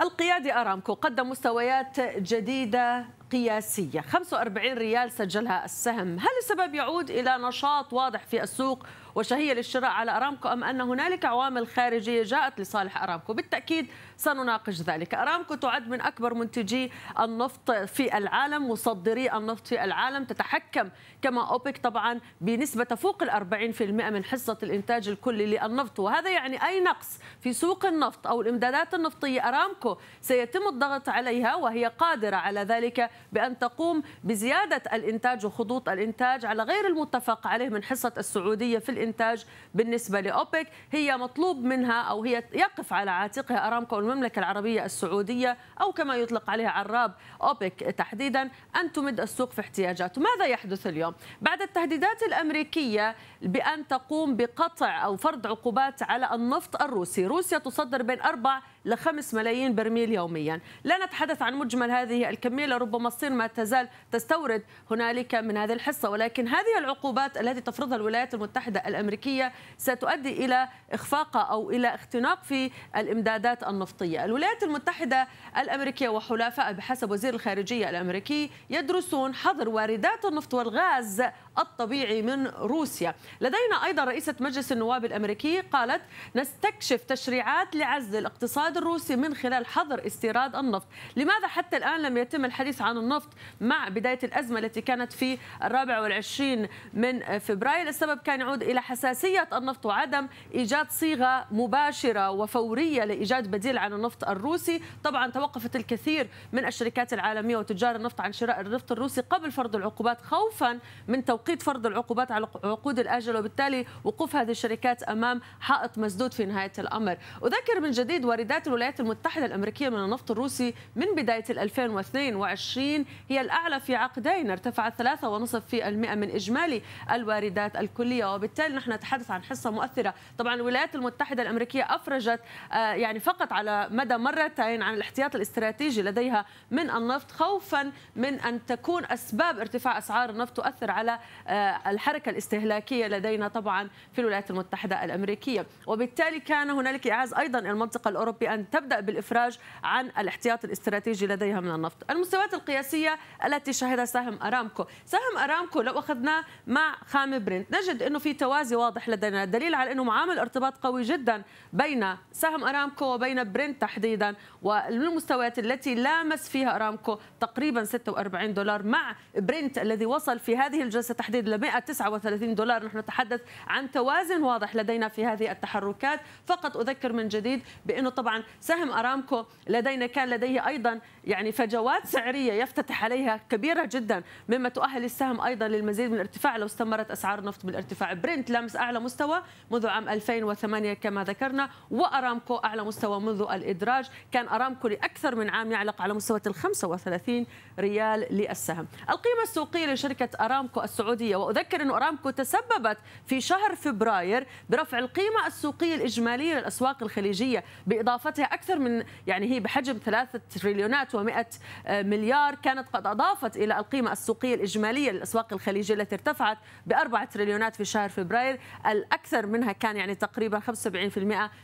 القيادي أرامكو قدم مستويات جديدة قياسية 45 ريال سجلها السهم هل السبب يعود إلى نشاط واضح في السوق وشهية للشراء على أرامكو أم أن هنالك عوامل خارجية جاءت لصالح أرامكو بالتأكيد سنناقش ذلك أرامكو تعد من أكبر منتجي النفط في العالم مصدري النفط في العالم تتحكم كما أوبك طبعا بنسبة تفوق الأربعين في المئة من حصة الإنتاج الكلي للنفط وهذا يعني أي نقص في سوق النفط أو الإمدادات النفطية أرامكو سيتم الضغط عليها وهي قادرة على ذلك بأن تقوم بزيادة الإنتاج وخطوط الإنتاج على غير المتفق عليه من حصة السعودية في الإنتاج بالنسبة لأوبك هي مطلوب منها أو هي يقف على عاتقها أرامكو المملكة العربية السعودية أو كما يطلق عليها عراب أوبك تحديدا أن تمد السوق في احتياجاته ماذا يحدث اليوم؟ بعد التهديدات الأمريكية بأن تقوم بقطع أو فرض عقوبات على النفط الروسي روسيا تصدر بين 4 لخمس ملايين برميل يوميا لا نتحدث عن مجمل هذه الكمية لربما الصين ما تزال تستورد هنالك من هذه الحصة ولكن هذه العقوبات التي تفرضها الولايات المتحدة الأمريكية ستؤدي إلى إخفاق أو إلى اختناق في الإمدادات النفطية الولايات المتحدة الأمريكية وحلفاء بحسب وزير الخارجية الأمريكي يدرسون حظر واردات النفط والغاز الطبيعي من روسيا لدينا أيضا رئيسة مجلس النواب الأمريكي قالت نستكشف تشريعات لعزل الاقتصاد الاقتصاد الروسي من خلال حظر استيراد النفط لماذا حتى الآن لم يتم الحديث عن النفط مع بداية الأزمة التي كانت في الرابع والعشرين من فبراير السبب كان يعود إلى حساسية النفط وعدم إيجاد صيغة مباشرة وفورية لإيجاد بديل عن النفط الروسي طبعا توقفت الكثير من الشركات العالمية وتجار النفط عن شراء النفط الروسي قبل فرض العقوبات خوفا من توقيت فرض العقوبات على عقود الآجل وبالتالي وقوف هذه الشركات أمام حائط مسدود في نهاية الأمر أذكر من جديد واردات مبيعات الولايات المتحدة الأمريكية من النفط الروسي من بداية 2022 هي الأعلى في عقدين ارتفعت 3.5% من إجمالي الواردات الكلية وبالتالي نحن نتحدث عن حصة مؤثرة طبعا الولايات المتحدة الأمريكية أفرجت آه، يعني فقط على مدى مرتين عن الاحتياط الاستراتيجي لديها من النفط خوفا من أن تكون أسباب ارتفاع أسعار النفط تؤثر على آه، الحركة الاستهلاكية لدينا طبعا في الولايات المتحدة الأمريكية وبالتالي كان هنالك إعاز أيضا المنطقة الأوروبية أن تبدأ بالإفراج عن الاحتياط الاستراتيجي لديها من النفط المستويات القياسية التي شهدها سهم أرامكو سهم أرامكو لو أخذناه مع خام برنت نجد أنه في توازي واضح لدينا دليل على أنه معامل ارتباط قوي جدا بين سهم أرامكو وبين برنت تحديدا والمستويات التي لامس فيها أرامكو تقريبا 46 دولار مع برنت الذي وصل في هذه الجلسة تحديدا ل 139 دولار نحن نتحدث عن توازن واضح لدينا في هذه التحركات فقط أذكر من جديد بأنه طبعا سهم ارامكو لدينا كان لديه ايضا يعني فجوات سعريه يفتتح عليها كبيره جدا مما تؤهل السهم ايضا للمزيد من الارتفاع لو استمرت اسعار النفط بالارتفاع برنت لامس اعلى مستوى منذ عام 2008 كما ذكرنا وارامكو اعلى مستوى منذ الادراج كان ارامكو لاكثر من عام يعلق على مستوى ال 35 ريال للسهم القيمه السوقيه لشركه ارامكو السعوديه واذكر ان ارامكو تسببت في شهر فبراير برفع القيمه السوقيه الاجماليه للاسواق الخليجيه باضافه قضاءاتها اكثر من يعني هي بحجم 3 تريليونات و100 آه، مليار كانت قد اضافت الى القيمه السوقيه الاجماليه للاسواق الخليجيه التي ارتفعت باربعه تريليونات في شهر فبراير الاكثر منها كان يعني تقريبا 75%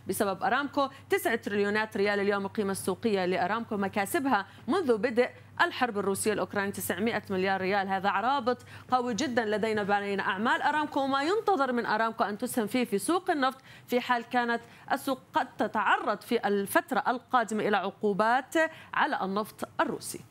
بسبب ارامكو 9 تريليونات ريال اليوم القيمه السوقيه لارامكو مكاسبها منذ بدء الحرب الروسية الأوكرانية 900 مليار ريال هذا رابط قوي جدا لدينا بين أعمال أرامكو وما ينتظر من أرامكو أن تسهم فيه في سوق النفط في حال كانت السوق قد تتعرض في الفترة القادمة إلى عقوبات على النفط الروسي